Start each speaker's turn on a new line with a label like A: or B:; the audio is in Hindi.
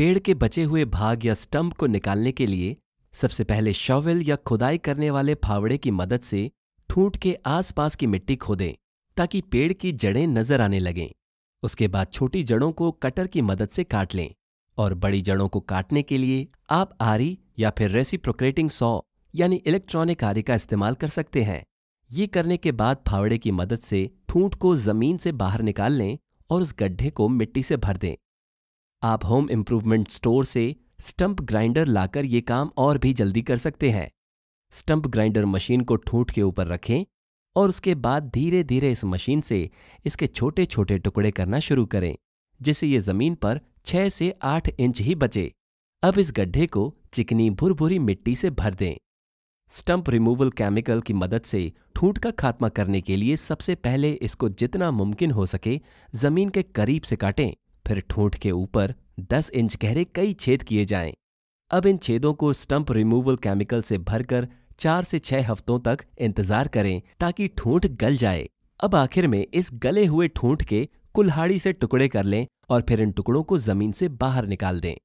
A: पेड़ के बचे हुए भाग या स्टंप को निकालने के लिए सबसे पहले शवल या खुदाई करने वाले फावड़े की मदद से ठूंठ के आसपास की मिट्टी खोदें ताकि पेड़ की जड़ें नजर आने लगें उसके बाद छोटी जड़ों को कटर की मदद से काट लें और बड़ी जड़ों को काटने के लिए आप आरी या फिर रेसिप्रोक्रेटिंग सॉ यानी इलेक्ट्रॉनिक आरी का इस्तेमाल कर सकते हैं ये करने के बाद फावड़े की मदद से ठूंठ को जमीन से बाहर निकाल लें और उस गड्ढे को मिट्टी से भर दें आप होम इम्प्रूवमेंट स्टोर से स्टंप ग्राइंडर लाकर ये काम और भी जल्दी कर सकते हैं स्टंप ग्राइंडर मशीन को ठूंठ के ऊपर रखें और उसके बाद धीरे धीरे इस मशीन से इसके छोटे छोटे टुकड़े करना शुरू करें जिससे ये जमीन पर छह से आठ इंच ही बचे अब इस गड्ढे को चिकनी भुरभुरी मिट्टी से भर दें स्टंप रिमूवल केमिकल की मदद से ठूंठ का खात्मा करने के लिए सबसे पहले इसको जितना मुमकिन हो सके जमीन के करीब से काटें फिर ठोंठ के ऊपर 10 इंच गहरे कई छेद किए जाएं। अब इन छेदों को स्टंप रिमूवल केमिकल से भरकर चार से छह हफ्तों तक इंतजार करें ताकि ठूंठ गल जाए अब आखिर में इस गले हुए ठूंठ के कुल्हाड़ी से टुकड़े कर लें और फिर इन टुकड़ों को जमीन से बाहर निकाल दें